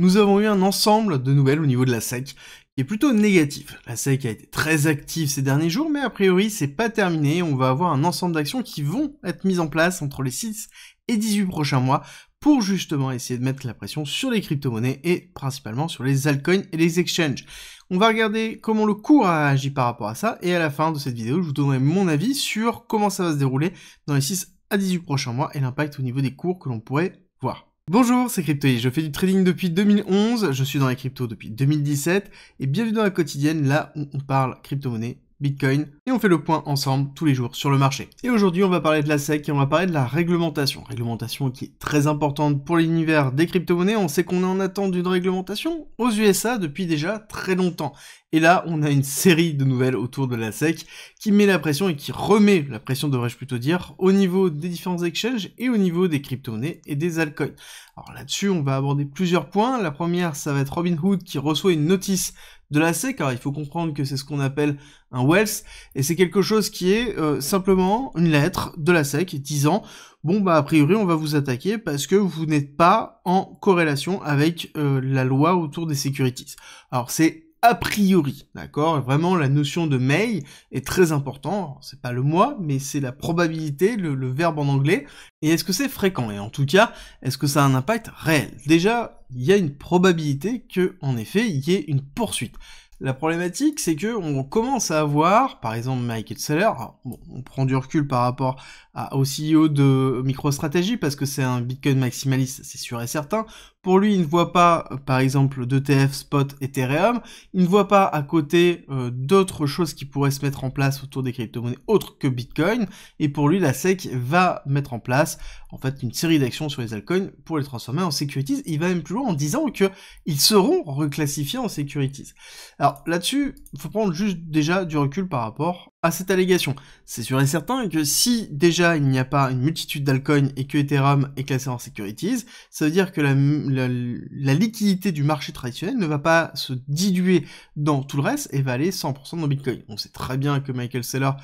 nous avons eu un ensemble de nouvelles au niveau de la SEC qui est plutôt négatif. La SEC a été très active ces derniers jours, mais a priori c'est pas terminé. On va avoir un ensemble d'actions qui vont être mises en place entre les 6 et 18 prochains mois pour justement essayer de mettre la pression sur les crypto-monnaies et principalement sur les altcoins et les exchanges. On va regarder comment le cours a agi par rapport à ça et à la fin de cette vidéo, je vous donnerai mon avis sur comment ça va se dérouler dans les 6 à 18 prochains mois et l'impact au niveau des cours que l'on pourrait voir. Bonjour, c'est CryptoI, je fais du trading depuis 2011, je suis dans les cryptos depuis 2017 et bienvenue dans la quotidienne là où on parle crypto-monnaie Bitcoin, et on fait le point ensemble tous les jours sur le marché. Et aujourd'hui, on va parler de la SEC et on va parler de la réglementation. Réglementation qui est très importante pour l'univers des crypto-monnaies. On sait qu'on est en attente d'une réglementation aux USA depuis déjà très longtemps. Et là, on a une série de nouvelles autour de la SEC qui met la pression et qui remet la pression, devrais-je plutôt dire, au niveau des différents exchanges et au niveau des crypto-monnaies et des altcoins. Alors là-dessus, on va aborder plusieurs points. La première, ça va être Robinhood qui reçoit une notice de la SEC, alors il faut comprendre que c'est ce qu'on appelle un Wells, et c'est quelque chose qui est euh, simplement une lettre de la SEC disant bon bah a priori on va vous attaquer parce que vous n'êtes pas en corrélation avec euh, la loi autour des securities. Alors c'est a priori, d'accord Vraiment, la notion de may est très importante. C'est pas le moi, mais c'est la probabilité, le, verbe en anglais. Et est-ce que c'est fréquent Et en tout cas, est-ce que ça a un impact réel Déjà, il y a une probabilité que, en effet, il y ait une poursuite. La problématique, c'est que on commence à avoir, par exemple, Michael Seller. Bon, on prend du recul par rapport au CEO de MicroStrategy parce que c'est un Bitcoin maximaliste, c'est sûr et certain. Pour lui, il ne voit pas, par exemple, d'ETF, Spot, Ethereum. Il ne voit pas à côté euh, d'autres choses qui pourraient se mettre en place autour des crypto-monnaies autres que Bitcoin. Et pour lui, la SEC va mettre en place, en fait, une série d'actions sur les altcoins pour les transformer en securities. Il va même plus loin en disant que ils seront reclassifiés en securities. Alors là-dessus, il faut prendre juste déjà du recul par rapport à cette allégation. C'est sûr et certain que si déjà il n'y a pas une multitude d'alcoins et que Ethereum est classé en securities, ça veut dire que la, liquidité du marché traditionnel ne va pas se diluer dans tout le reste et va aller 100% dans Bitcoin. On sait très bien que Michael Saylor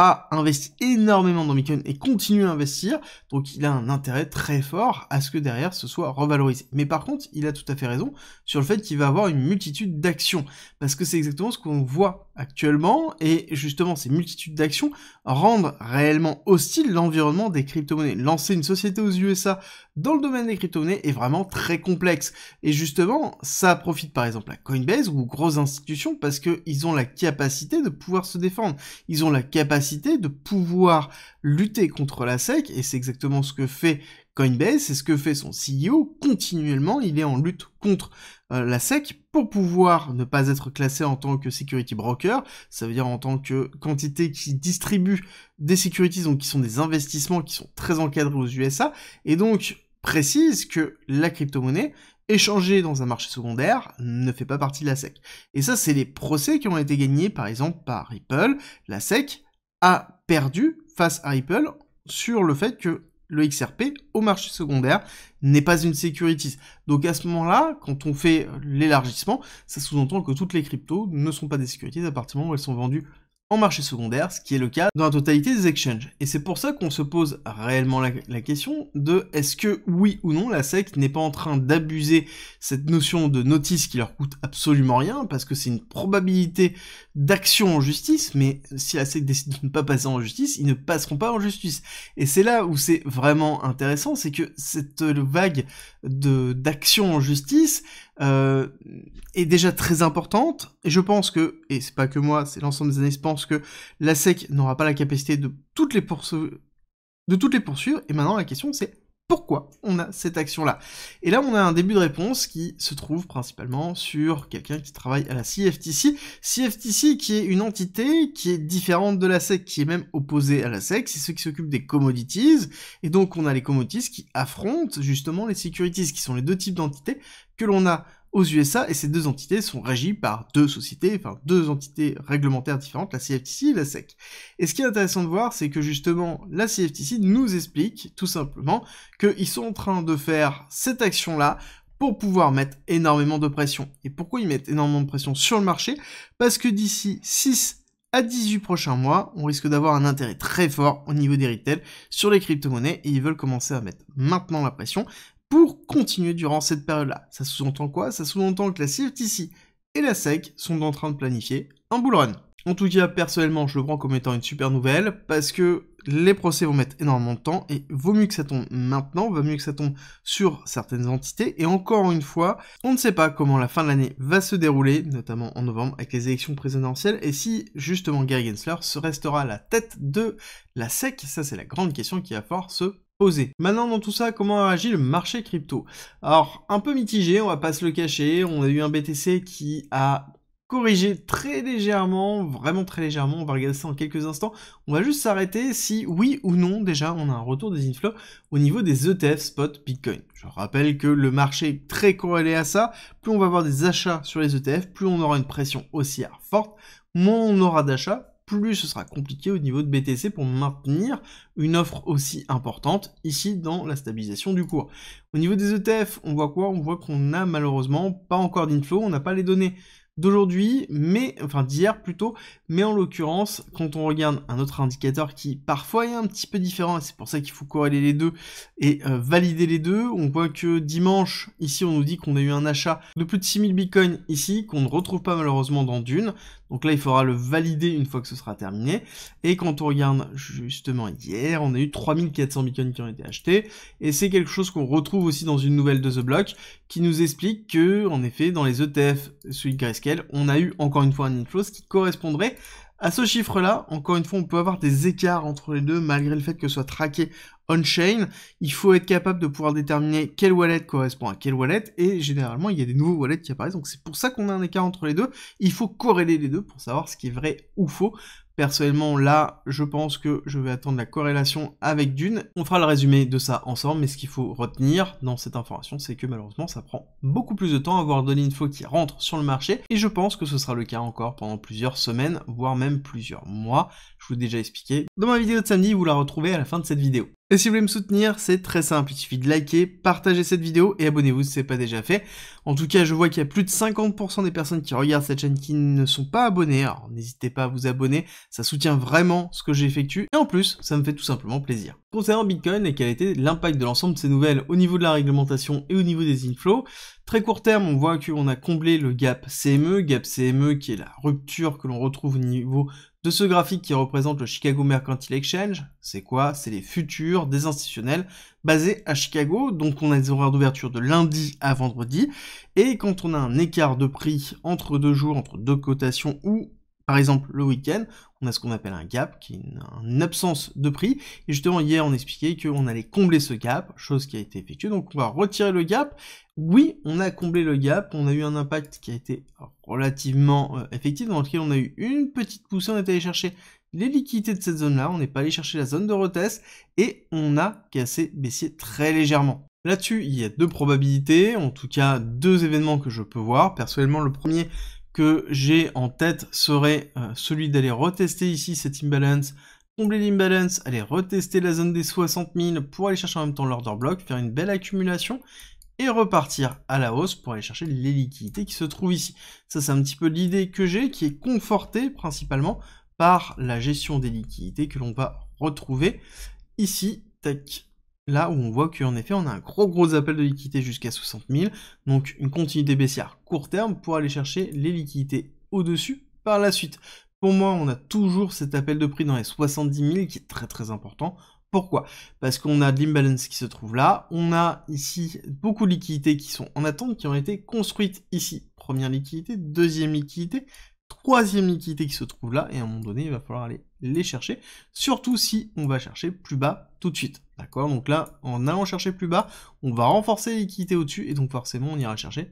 a investi énormément dans Bitcoin et continue à investir, donc il a un intérêt très fort à ce que derrière ce soit revalorisé. Mais par contre, il a tout à fait raison sur le fait qu'il va avoir une multitude d'actions, parce que c'est exactement ce qu'on voit actuellement, et justement ces multitudes d'actions rendre réellement hostile l'environnement des crypto-monnaies. Lancer une société aux USA dans le domaine des crypto-monnaies est vraiment très complexe. Et justement, ça profite par exemple à Coinbase ou aux grosses institutions parce qu'ils ont la capacité de pouvoir se défendre. Ils ont la capacité de pouvoir lutter contre la SEC et c'est exactement ce que fait Coinbase, c'est ce que fait son CEO continuellement, il est en lutte contre euh, la SEC pour pouvoir ne pas être classé en tant que security broker, ça veut dire en tant que quantité qui distribue des securities, donc qui sont des investissements qui sont très encadrés aux USA, et donc précise que la crypto-monnaie échangée dans un marché secondaire ne fait pas partie de la SEC. Et ça, c'est les procès qui ont été gagnés, par exemple, par Ripple. La SEC a perdu face à Ripple sur le fait que le XRP au marché secondaire n'est pas une securities. Donc à ce moment-là, quand on fait l'élargissement, ça sous-entend que toutes les cryptos ne sont pas des securities à partir du moment où elles sont vendues en marché secondaire, ce qui est le cas dans la totalité des exchanges. Et c'est pour ça qu'on se pose réellement la, la question de est-ce que oui ou non la SEC n'est pas en train d'abuser cette notion de notice qui leur coûte absolument rien, parce que c'est une probabilité d'action en justice, mais si la SEC décide de ne pas passer en justice, ils ne passeront pas en justice. Et c'est là où c'est vraiment intéressant, c'est que cette vague de d'action en justice euh, est déjà très importante, et je pense que, et c'est pas que moi, c'est l'ensemble des analystes pense que la SEC n'aura pas la capacité de toutes les de toutes les poursuivre, et maintenant la question c'est pourquoi on a cette action-là. Et là, on a un début de réponse qui se trouve principalement sur quelqu'un qui travaille à la CFTC. CFTC qui est une entité qui est différente de la SEC, qui est même opposée à la SEC, c'est ceux qui s'occupent des commodities. Et donc, on a les commodities qui affrontent justement les securities, qui sont les deux types d'entités que l'on a aux USA et ces deux entités sont régies par deux sociétés, enfin deux entités réglementaires différentes, la CFTC et la SEC. Et ce qui est intéressant de voir, c'est que justement la CFTC nous explique tout simplement qu'ils sont en train de faire cette action-là pour pouvoir mettre énormément de pression. Et pourquoi ils mettent énormément de pression sur le marché Parce que d'ici 6 à 18 prochains mois, on risque d'avoir un intérêt très fort au niveau des retails sur les crypto-monnaies et ils veulent commencer à mettre maintenant la pression pour continuer durant cette période-là. Ça sous-entend quoi Ça sous-entend que la CFTC et la SEC sont en train de planifier un bull En tout cas, personnellement, je le prends comme étant une super nouvelle parce que les procès vont mettre énormément de temps et vaut mieux que ça tombe maintenant, vaut mieux que ça tombe sur certaines entités. Et encore une fois, on ne sait pas comment la fin de l'année va se dérouler, notamment en novembre avec les élections présidentielles et si justement Gary Gensler se restera à la tête de la SEC. Ça, c'est la grande question qui va fort se Maintenant, dans tout ça, comment a le marché crypto Alors, un peu mitigé, on va pas se le cacher. On a eu un BTC qui a corrigé très légèrement, vraiment très légèrement, on va regarder ça en quelques instants. On va juste s'arrêter si oui ou non déjà on a un retour des inflows au niveau des ETF spot Bitcoin. Je rappelle que le marché est très corrélé à ça, plus on va avoir des achats sur les ETF, plus on aura une pression haussière forte, moins on aura d'achats, plus ce sera compliqué au niveau de BTC pour maintenir une offre aussi importante ici dans la stabilisation du cours. Au niveau des ETF, on voit quoi On voit qu'on n'a malheureusement pas encore d'inflow, on n'a pas les données d'aujourd'hui, mais enfin d'hier plutôt, mais en l'occurrence, quand on regarde un autre indicateur qui parfois est un petit peu différent, et c'est pour ça qu'il faut corréler les deux et euh, valider les deux, on voit que dimanche, ici on nous dit qu'on a eu un achat de plus de 6000 bitcoins ici, qu'on ne retrouve pas malheureusement dans Dune, donc là il faudra le valider une fois que ce sera terminé, et quand on regarde justement hier, on a eu 3400 bitcoins qui ont été achetés, et c'est quelque chose qu'on retrouve aussi dans une nouvelle de The Block, qui nous explique que, en effet, dans les ETF, celui de on a eu encore une fois un chose qui correspondrait à ce chiffre-là. Encore une fois, on peut avoir des écarts entre les deux malgré le fait que ce soit traqué on-chain. Il faut être capable de pouvoir déterminer quelle wallet correspond à quelle wallet et généralement il y a des nouveaux wallets qui apparaissent. Donc c'est pour ça qu'on a un écart entre les deux. Il faut corréler les deux pour savoir ce qui est vrai ou faux Personnellement, là, je pense que je vais attendre la corrélation avec Dune. On fera le résumé de ça ensemble, mais ce qu'il faut retenir dans cette information, c'est que malheureusement, ça prend beaucoup plus de temps à avoir de l'info qui rentre sur le marché, et je pense que ce sera le cas encore pendant plusieurs semaines, voire même plusieurs mois je déjà expliqué dans ma vidéo de samedi, vous la retrouvez à la fin de cette vidéo. Et si vous voulez me soutenir, c'est très simple, il suffit de liker, partager cette vidéo et abonnez-vous si ce n'est pas déjà fait. En tout cas, je vois qu'il y a plus de 50% des personnes qui regardent cette chaîne qui ne sont pas abonnées, alors n'hésitez pas à vous abonner, ça soutient vraiment ce que j'effectue et en plus, ça me fait tout simplement plaisir. Concernant Bitcoin et quel était l'impact de l'ensemble de ces nouvelles au niveau de la réglementation et au niveau des inflows, très court terme, on voit qu'on a comblé le gap CME, gap CME qui est la rupture que l'on retrouve au niveau de ce graphique qui représente le Chicago Mercantile Exchange. C'est quoi C'est les futurs des institutionnels basés à Chicago. Donc on a des horaires d'ouverture de lundi à vendredi. Et quand on a un écart de prix entre deux jours, entre deux cotations ou par exemple, le week-end, on a ce qu'on appelle un gap, qui est une, absence de prix. Et justement, hier, on expliquait qu'on allait combler ce gap, chose qui a été effectuée. Donc, on va retirer le gap. Oui, on a comblé le gap. On a eu un impact qui a été relativement euh, effectif, dans lequel on a eu une petite poussée. On est allé chercher les liquidités de cette zone-là. On n'est pas allé chercher la zone de retest. Et on a cassé, baissier très légèrement. Là-dessus, il y a deux probabilités, en tout cas deux événements que je peux voir. Personnellement, le premier, j'ai en tête serait euh, celui d'aller retester ici cette imbalance, combler l'imbalance, aller retester la zone des 60 000 pour aller chercher en même temps l'order block, faire une belle accumulation et repartir à la hausse pour aller chercher les liquidités qui se trouvent ici. Ça, c'est un petit peu l'idée que j'ai, qui est confortée principalement par la gestion des liquidités que l'on va retrouver ici. Tech là où on voit qu'en effet on a un gros gros appel de liquidité jusqu'à 60 000, donc une continuité baissière court terme pour aller chercher les liquidités au-dessus par la suite. Pour moi, on a toujours cet appel de prix dans les 70 000 qui est très très important. Pourquoi Parce qu'on a de l'imbalance qui se trouve là, on a ici beaucoup de liquidités qui sont en attente, qui ont été construites ici. Première liquidité, deuxième liquidité, troisième liquidité qui se trouve là, et à un moment donné, il va falloir aller les chercher, surtout si on va chercher plus bas tout de suite. D'accord Donc là, en allant chercher plus bas, on va renforcer les au-dessus, et donc forcément, on ira chercher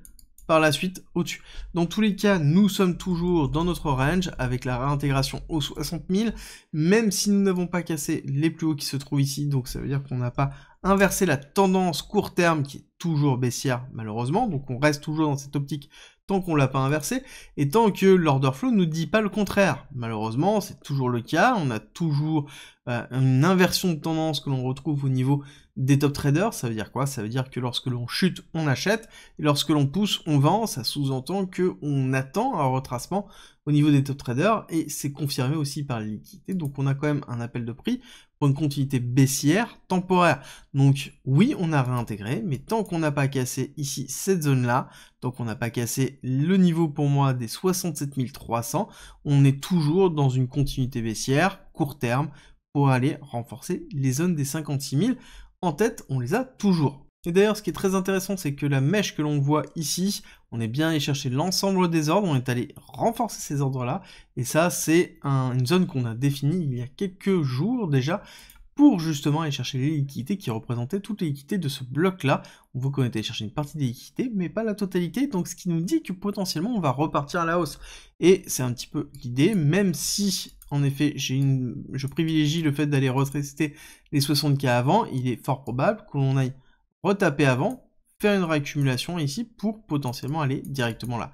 par la suite au-dessus. Dans tous les cas, nous sommes toujours dans notre range avec la réintégration aux 60 000, même si nous n'avons pas cassé les plus hauts qui se trouvent ici, donc ça veut dire qu'on n'a pas inversé la tendance court terme qui est toujours baissière malheureusement, donc on reste toujours dans cette optique tant qu'on l'a pas inversé, et tant que l'order flow ne nous dit pas le contraire. Malheureusement, c'est toujours le cas, on a toujours euh, une inversion de tendance que l'on retrouve au niveau des top traders, ça veut dire quoi Ça veut dire que lorsque l'on chute, on achète, et lorsque l'on pousse, on vend, ça sous-entend qu'on attend un retracement au niveau des top traders, et c'est confirmé aussi par la liquidité, donc on a quand même un appel de prix pour une continuité baissière temporaire. Donc oui, on a réintégré, mais tant qu'on n'a pas cassé ici cette zone-là, tant qu'on n'a pas cassé le niveau pour moi des 67 300, on est toujours dans une continuité baissière court terme pour aller renforcer les zones des 56 000 tête, on les a toujours. Et d'ailleurs, ce qui est très intéressant, c'est que la mèche que l'on voit ici, on est bien allé chercher l'ensemble des ordres, on est allé renforcer ces ordres-là, et ça, c'est une zone qu'on a définie il y a quelques jours déjà, pour justement aller chercher les liquidités qui représentaient toutes les de ce bloc-là. On voit qu'on était allé chercher une partie des liquidités, mais pas la totalité, donc ce qui nous dit que potentiellement on va repartir à la hausse. Et c'est un petit peu l'idée, même si en effet je privilégie le fait d'aller retester les 60K avant, il est fort probable qu'on aille retaper avant, faire une réaccumulation ici pour potentiellement aller directement là.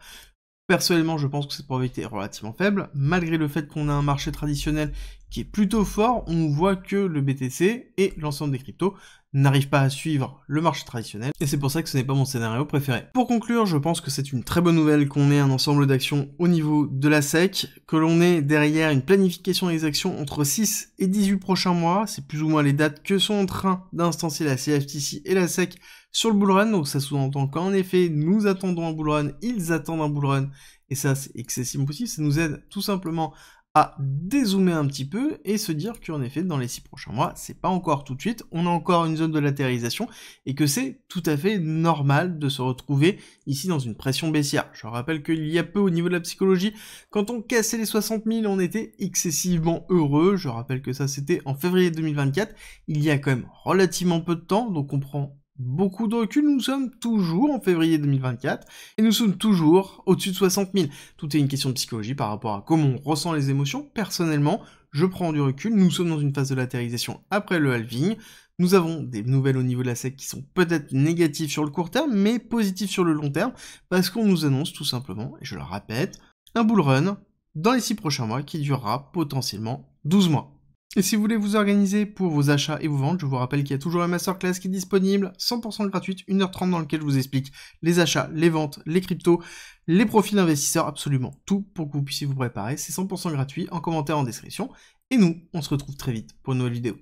Personnellement, je pense que cette probabilité est relativement faible. Malgré le fait qu'on a un marché traditionnel qui est plutôt fort, on voit que le BTC et l'ensemble des cryptos n'arrivent pas à suivre le marché traditionnel. Et c'est pour ça que ce n'est pas mon scénario préféré. Pour conclure, je pense que c'est une très bonne nouvelle qu'on ait un ensemble d'actions au niveau de la SEC, que l'on ait derrière une planification des actions entre 6 et 18 prochains mois. C'est plus ou moins les dates que sont en train d'instancier la CFTC et la SEC sur le bullrun. Donc ça sous-entend qu'en effet, nous attendons un bullrun, ils attendent un bullrun. Et ça, c'est excessivement possible. Ça nous aide tout simplement à dézoomer un petit peu et se dire qu'en effet, dans les six prochains mois, c'est pas encore tout de suite, on a encore une zone de latéralisation, et que c'est tout à fait normal de se retrouver ici dans une pression baissière. Je rappelle qu'il y a peu au niveau de la psychologie, quand on cassait les 60 000, on était excessivement heureux. Je rappelle que ça, c'était en février 2024. Il y a quand même relativement peu de temps, donc on prend beaucoup de recul, nous sommes toujours en février 2024 et nous sommes toujours au-dessus de 60 000. Tout est une question de psychologie par rapport à comment on ressent les émotions. Personnellement, je prends du recul, nous sommes dans une phase de latérisation après le halving. Nous avons des nouvelles au niveau de la SEC qui sont peut-être négatives sur le court terme, mais positives sur le long terme, parce qu'on nous annonce tout simplement, et je le répète, un bull run dans les six prochains mois qui durera potentiellement 12 mois. Et si vous voulez vous organiser pour vos achats et vos ventes, je vous rappelle qu'il y a toujours la masterclass qui est disponible, 100% gratuite, 1h30 dans laquelle je vous explique les achats, les ventes, les cryptos, les profils d'investisseurs, absolument tout pour que vous puissiez vous préparer. C'est 100% gratuit en commentaire en description. Et nous, on se retrouve très vite pour une nouvelle vidéo.